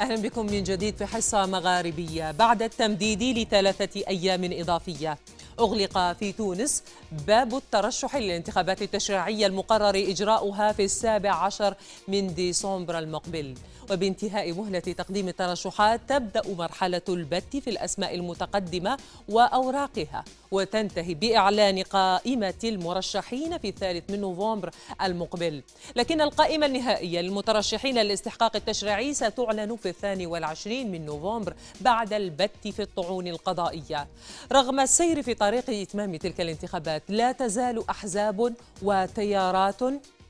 أهلا بكم من جديد في حصة مغاربية بعد التمديد لثلاثة أيام إضافية أغلق في تونس باب الترشح للانتخابات التشريعية المقرر إجراؤها في السابع عشر من ديسمبر المقبل وبانتهاء مهلة تقديم الترشحات تبدأ مرحلة البت في الأسماء المتقدمة وأوراقها وتنتهي بإعلان قائمة المرشحين في الثالث من نوفمبر المقبل لكن القائمة النهائية للمترشحين للاستحقاق التشريعي ستعلن في الثاني والعشرين من نوفمبر بعد البت في الطعون القضائية رغم السير في طريق إتمام تلك الانتخابات الولايات لا تزال أحزاب وتيارات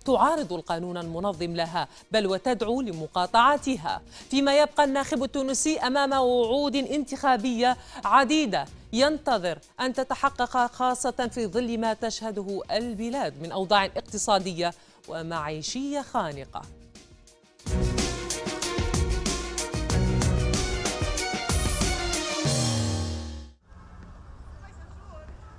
تعارض القانون المنظم لها بل وتدعو لمقاطعتها فيما يبقى الناخب التونسي امام وعود انتخابيه عديده ينتظر ان تتحقق خاصه في ظل ما تشهده البلاد من اوضاع اقتصاديه ومعيشيه خانقه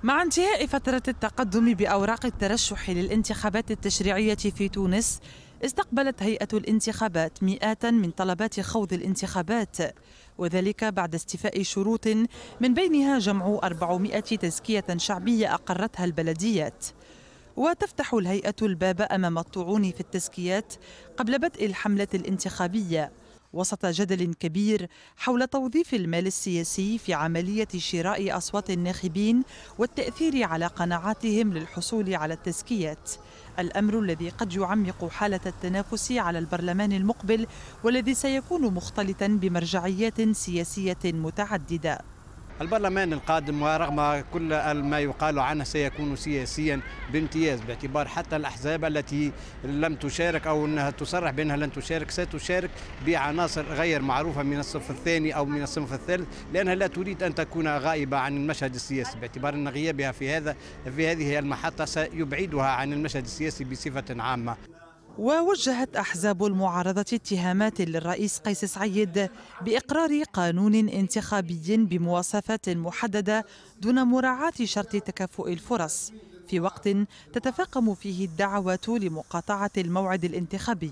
مع انتهاء فترة التقدم بأوراق الترشح للانتخابات التشريعية في تونس استقبلت هيئة الانتخابات مئات من طلبات خوض الانتخابات وذلك بعد استيفاء شروط من بينها جمع 400 تزكية شعبية أقرتها البلديات وتفتح الهيئة الباب أمام الطعون في التزكيات قبل بدء الحملة الانتخابية وسط جدل كبير حول توظيف المال السياسي في عملية شراء أصوات الناخبين والتأثير على قناعاتهم للحصول على التزكيات الأمر الذي قد يعمق حالة التنافس على البرلمان المقبل والذي سيكون مختلطا بمرجعيات سياسية متعددة البرلمان القادم ورغم كل ما يقال عنه سيكون سياسيا بامتياز باعتبار حتى الأحزاب التي لم تشارك أو أنها تصرح بأنها لن تشارك ستشارك بعناصر غير معروفة من الصف الثاني أو من الصف الثالث لأنها لا تريد أن تكون غائبة عن المشهد السياسي باعتبار أن غيابها في هذا في هذه المحطة سيبعدها عن المشهد السياسي بصفة عامة ووجهت أحزاب المعارضة اتهامات للرئيس قيس سعيد بإقرار قانون انتخابي بمواصفات محددة دون مراعاة شرط تكافؤ الفرص في وقت تتفاقم فيه الدعوات لمقاطعة الموعد الانتخابي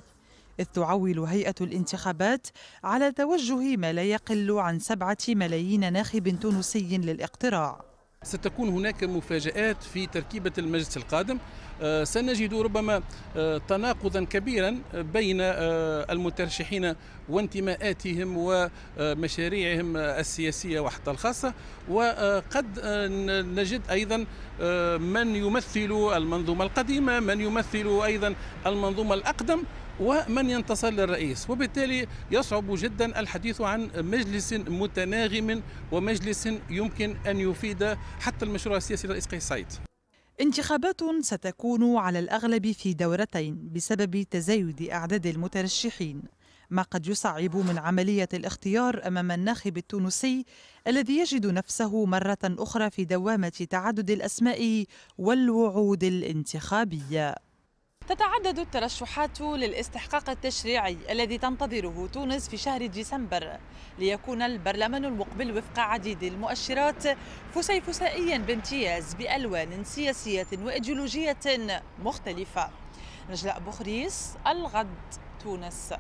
إذ تعول هيئة الانتخابات على توجه ما لا يقل عن سبعة ملايين ناخب تونسي للاقتراع ستكون هناك مفاجآت في تركيبة المجلس القادم آه، سنجد ربما آه، تناقضا كبيرا بين آه، المترشحين وانتماءاتهم ومشاريعهم السياسية وحتى الخاصة وقد نجد أيضا من يمثل المنظومة القديمة من يمثل أيضا المنظومة الأقدم ومن ينتصر للرئيس وبالتالي يصعب جدا الحديث عن مجلس متناغم ومجلس يمكن أن يفيد حتى المشروع السياسي للرئيس قيس سعيد انتخابات ستكون على الأغلب في دورتين بسبب تزايد أعداد المترشحين ما قد يصعب من عملية الاختيار أمام الناخب التونسي الذي يجد نفسه مرة أخرى في دوامة تعدد الأسماء والوعود الانتخابية تتعدد الترشحات للاستحقاق التشريعي الذي تنتظره تونس في شهر ديسمبر ليكون البرلمان المقبل وفق عديد المؤشرات فسيفسائيا بامتياز بألوان سياسية وإيديولوجية مختلفة نجلاء بخريس الغد تونس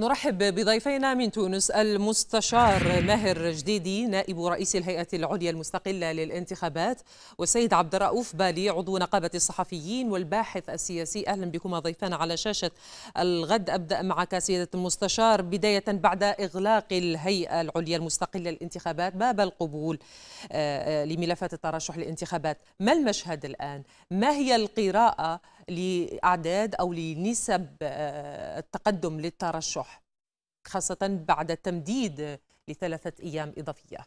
نرحب بضيفينا من تونس المستشار ماهر جديدي نائب رئيس الهيئة العليا المستقلة للانتخابات والسيد عبد الرؤوف بالي عضو نقابة الصحفيين والباحث السياسي أهلا بكما ضيفان على شاشة الغد أبدأ معك سيدة المستشار بداية بعد إغلاق الهيئة العليا المستقلة للانتخابات باب القبول آه، آه، لملفات الترشح للانتخابات ما المشهد الآن؟ ما هي القراءة لأعداد أو لنسب آه، التقدم للترشح خاصة بعد التمديد لثلاثة أيام إضافية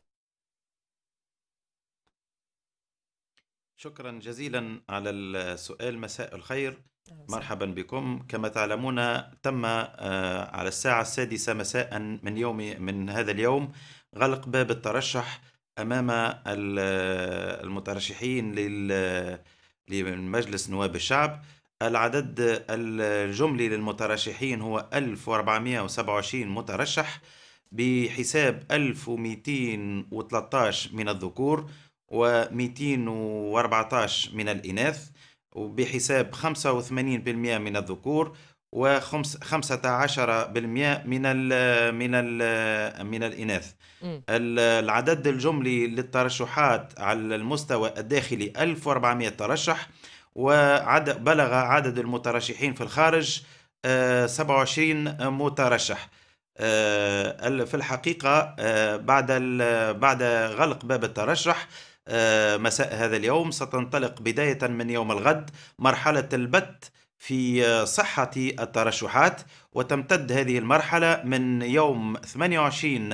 شكرا جزيلا على السؤال مساء الخير مرحبا بكم كما تعلمون تم آه، على الساعة السادسة مساء من يوم من هذا اليوم غلق باب الترشح أمام المترشحين لل لمجلس نواب الشعب العدد الجملي للمترشحين هو 1427 مترشح بحساب 1213 من الذكور و214 من الإناث وبحساب 85% من الذكور و15% من ال من ال من الاناث م. العدد الجملي للترشحات على المستوى الداخلي 1400 ترشح وعد بلغ عدد المترشحين في الخارج 27 آه، مترشح آه، في الحقيقه آه، بعد بعد غلق باب الترشح مساء هذا اليوم ستنطلق بدايه من يوم الغد مرحله البت في صحة الترشحات وتمتد هذه المرحلة من يوم 28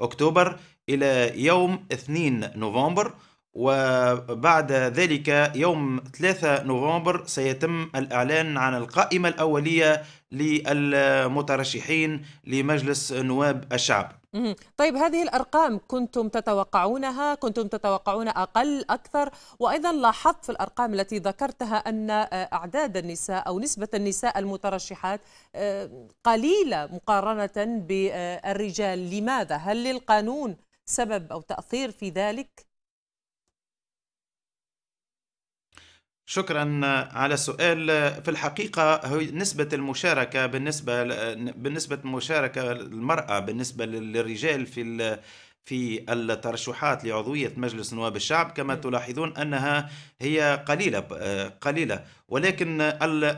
أكتوبر إلى يوم 2 نوفمبر وبعد ذلك يوم 3 نوفمبر سيتم الإعلان عن القائمة الأولية للمترشحين لمجلس نواب الشعب طيب هذه الأرقام كنتم تتوقعونها كنتم تتوقعون أقل أكثر وأيضا لاحظت في الأرقام التي ذكرتها أن آه، أعداد النساء أو نسبة النساء المترشحات آه، قليلة مقارنة بالرجال لماذا؟ هل للقانون سبب أو تأثير في ذلك؟ شكرا على السؤال في الحقيقة هو نسبة المشاركة بالنسبة بالنسبة المشاركة المرأة بالنسبة للرجال في في الترشحات لعضوية مجلس نواب الشعب كما تلاحظون أنها هي قليلة قليلة ولكن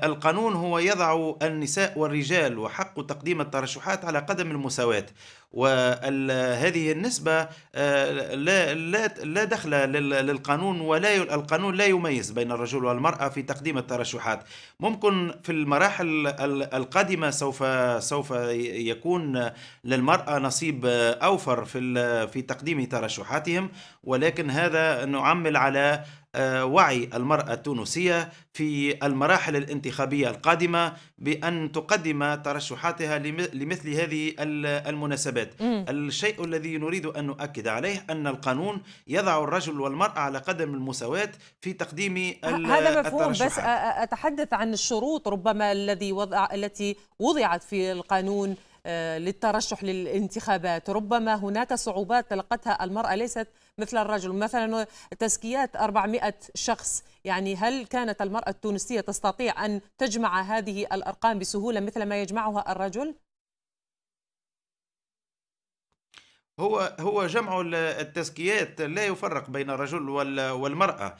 القانون هو يضع النساء والرجال وحق تقديم الترشحات على قدم المساواة وهذه النسبة آه، لا لا دخل للقانون ولا القانون لا يميز بين الرجل والمرأة في تقديم الترشحات ممكن في المراحل القادمة سوف سوف يكون للمرأة نصيب أوفر في في تقديم ترشحاتهم ولكن هذا نعمل على آه، وعي المرأة التونسية في المراحل الانتخابية القادمة بأن تقدم ترشحاتها لمثل هذه المناسبات مم. الشيء الذي نريد أن نؤكد عليه أن القانون يضع الرجل والمرأة على قدم المساواة في تقديم هذا مفهوم بس أتحدث عن الشروط ربما الذي وضع التي وضعت في القانون آه، للترشح للانتخابات ربما هناك صعوبات تلقتها المرأة ليست مثل الرجل مثلا تزكيات 400 شخص يعني هل كانت المرأة التونسية تستطيع أن تجمع هذه الأرقام بسهولة مثل ما يجمعها الرجل؟ هو هو جمع التزكيات لا يفرق بين الرجل والمرأة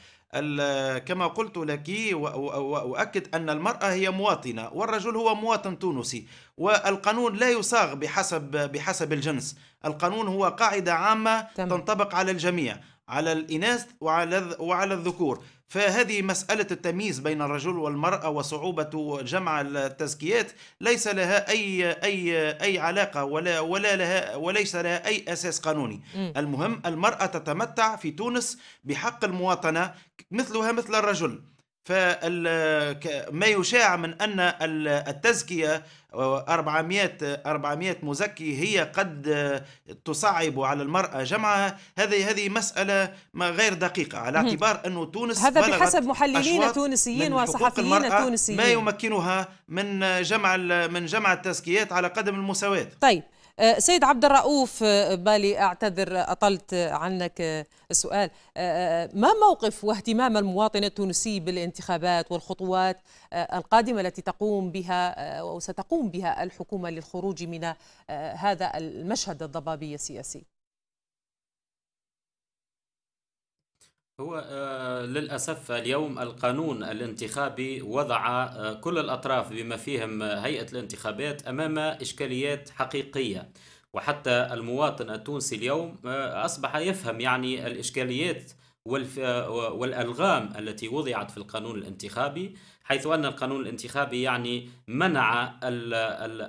كما قلت لك وأؤكد أن المرأة هي مواطنة والرجل هو مواطن تونسي والقانون لا يصاغ بحسب بحسب الجنس القانون هو قاعدة عامة تنطبق على الجميع على الإناث وعلى وعلى الذكور فهذه مسألة التمييز بين الرجل والمرأة وصعوبة جمع التزكيات ليس لها أي أي أي علاقة ولا ولا لها وليس لها أي أساس قانوني. م. المهم المرأة تتمتع في تونس بحق المواطنة مثلها مثل الرجل. فما يشاع من أن التزكية 400 400 مزكي هي قد تصعب على المرأة جمعها هذه هذه مسألة ما غير دقيقة على اعتبار أنه تونس هذا بحسب محللين تونسيين وصحفيين تونسيين ما يمكنها من جمع من جمع التزكيات على قدم المساواة طيب أه، سيد عبد الرؤوف أه، بالي أعتذر أطلت عنك أه، السؤال ما موقف واهتمام المواطن التونسي بالانتخابات والخطوات القادمة التي تقوم بها أو ستقوم بها الحكومة للخروج من هذا المشهد الضبابي السياسي هو آه، للأسف اليوم القانون الانتخابي وضع آه، كل الأطراف بما فيهم آه، هيئة الانتخابات أمام إشكاليات حقيقية وحتى المواطن التونسي اليوم أصبح يفهم يعني الإشكاليات آه، والألغام التي وضعت في القانون الانتخابي حيث أن القانون الانتخابي يعني منع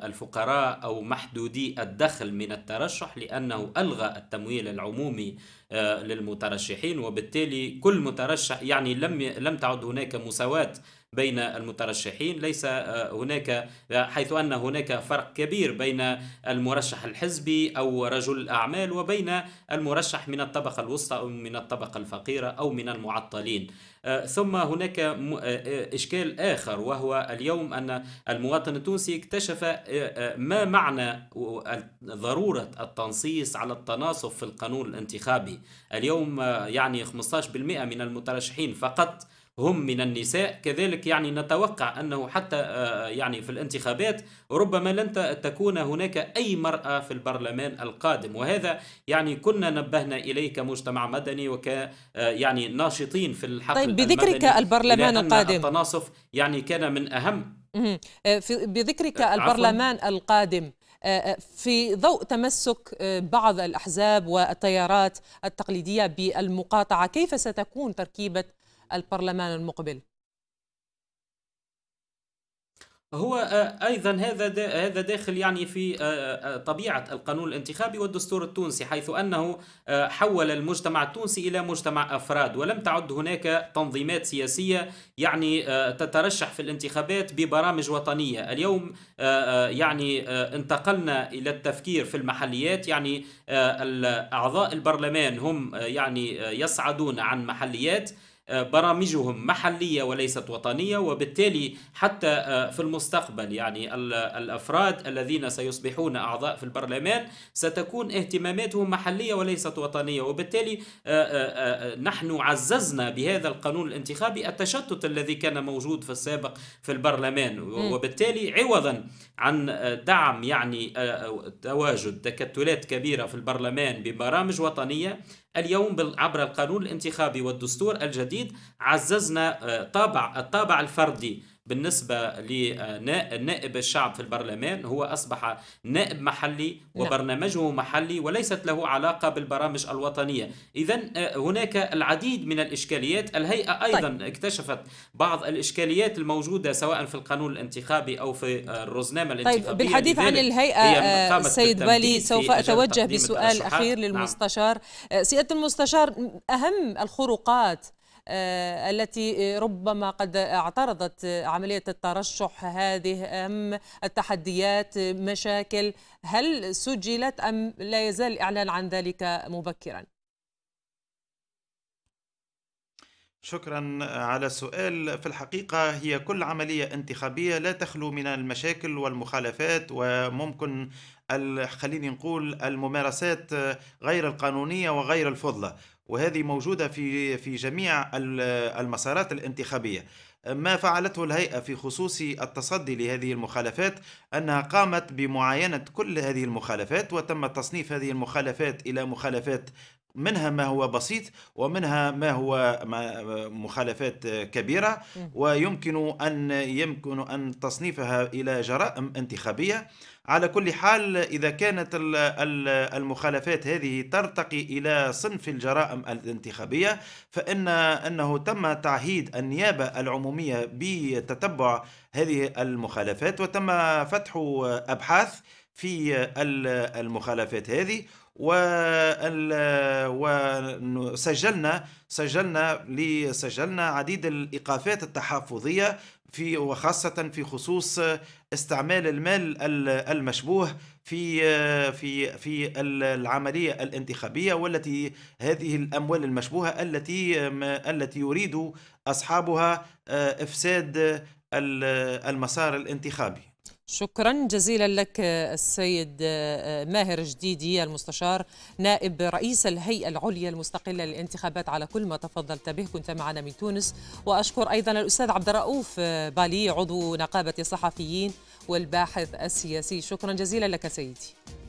الفقراء أو محدودي الدخل من الترشح لأنه ألغى التمويل العمومي آه، للمترشحين وبالتالي كل مترشح يعني لم لم تعد هناك مساواة بين المترشحين ليس آه، هناك حيث أن هناك فرق كبير بين المرشح الحزبي أو رجل الأعمال وبين المرشح من الطبقة الوسطى أو من الطبقة الفقيرة أو من المعطلين آه، ثم هناك آه، إشكال آخر وهو اليوم أن المواطن التونسي اكتشف ما معنى ضرورة التنصيص على التناصف في القانون الانتخابي اليوم يعني 15% من المترشحين فقط هم من النساء كذلك يعني نتوقع أنه حتى آه، يعني في الانتخابات ربما لن تكون هناك أي مرأة في البرلمان القادم وهذا يعني كنا نبهنا إليه كمجتمع مدني وك آه، يعني ناشطين في الحقل طيب بذكرك البرلمان القادم التناصف يعني كان من أهم آه، بذكرك البرلمان القادم في ضوء تمسك بعض الأحزاب والتيارات التقليدية بالمقاطعة كيف ستكون تركيبة البرلمان المقبل هو آه، ايضا هذا هذا داخل يعني في آه، آه، طبيعه القانون الانتخابي والدستور التونسي حيث انه حول المجتمع التونسي الى مجتمع افراد ولم تعد هناك تنظيمات سياسيه يعني تترشح في الانتخابات ببرامج وطنيه اليوم يعني انتقلنا الى التفكير في المحليات يعني اعضاء البرلمان هم يعني يصعدون عن محليات آه، برامجهم محلية وليست وطنية وبالتالي حتى آه، في المستقبل يعني الأفراد الذين سيصبحون أعضاء في البرلمان ستكون اهتماماتهم محلية وليست وطنية وبالتالي آه، نحن عززنا بهذا القانون الانتخابي التشتت الذي كان موجود في السابق في البرلمان وبالتالي عوضا عن دعم يعني تواجد تكتلات كبيرة في البرلمان ببرامج وطنية اليوم عبر القانون الانتخابي والدستور الجديد عززنا آه، طابع الطابع الفردي بالنسبة لنائب الشعب في البرلمان هو أصبح نائب محلي نعم. وبرنامجه محلي وليست له علاقة بالبرامج الوطنية إذا آه، هناك العديد من الإشكاليات الهيئة طيب. أيضا طيب. اكتشفت بعض الإشكاليات الموجودة سواء في القانون الانتخابي أو في آه، الرزنامة طيب، الانتخابية طيب بالحديث عن الهيئة آه، سيد بالي سوف أتوجه بسؤال أخير للمستشار نعم. سيادة المستشار أهم الخروقات آه، التي ربما قد اعترضت عملية الترشح هذه أم التحديات مشاكل هل سجلت أم لا يزال الإعلان عن ذلك مبكرا؟ شكرا على السؤال في الحقيقة هي كل عملية انتخابية لا تخلو من المشاكل والمخالفات وممكن خليني نقول الممارسات غير القانونية وغير الفضلة وهذه موجودة في في جميع المسارات الانتخابية ما فعلته الهيئة في خصوص التصدي لهذه المخالفات أنها قامت بمعاينة كل هذه المخالفات وتم تصنيف هذه المخالفات إلى مخالفات منها ما هو بسيط ومنها ما هو مخالفات كبيرة ويمكن أن يمكن أن تصنيفها إلى جرائم انتخابية على كل حال إذا كانت المخالفات هذه ترتقي إلى صنف الجرائم الانتخابية فإن أنه تم تعهيد النيابة العمومية بتتبع هذه المخالفات وتم فتح أبحاث في المخالفات هذه وسجلنا سجلنا لسجلنا عديد الايقافات التحفظيه في وخاصة في خصوص استعمال المال المشبوه في في في العملية الانتخابية والتي هذه الأموال المشبوهة التي التي يريد أصحابها آه، إفساد المسار الانتخابي. شكرا جزيلا لك آه، السيد آه، آه، ماهر جديدي المستشار نائب رئيس الهيئة العليا المستقلة للانتخابات على كل ما تفضلت به كنت معنا من تونس وأشكر أيضا الأستاذ عبد الرؤوف بالي عضو نقابة الصحفيين والباحث السياسي شكرا جزيلا لك سيدي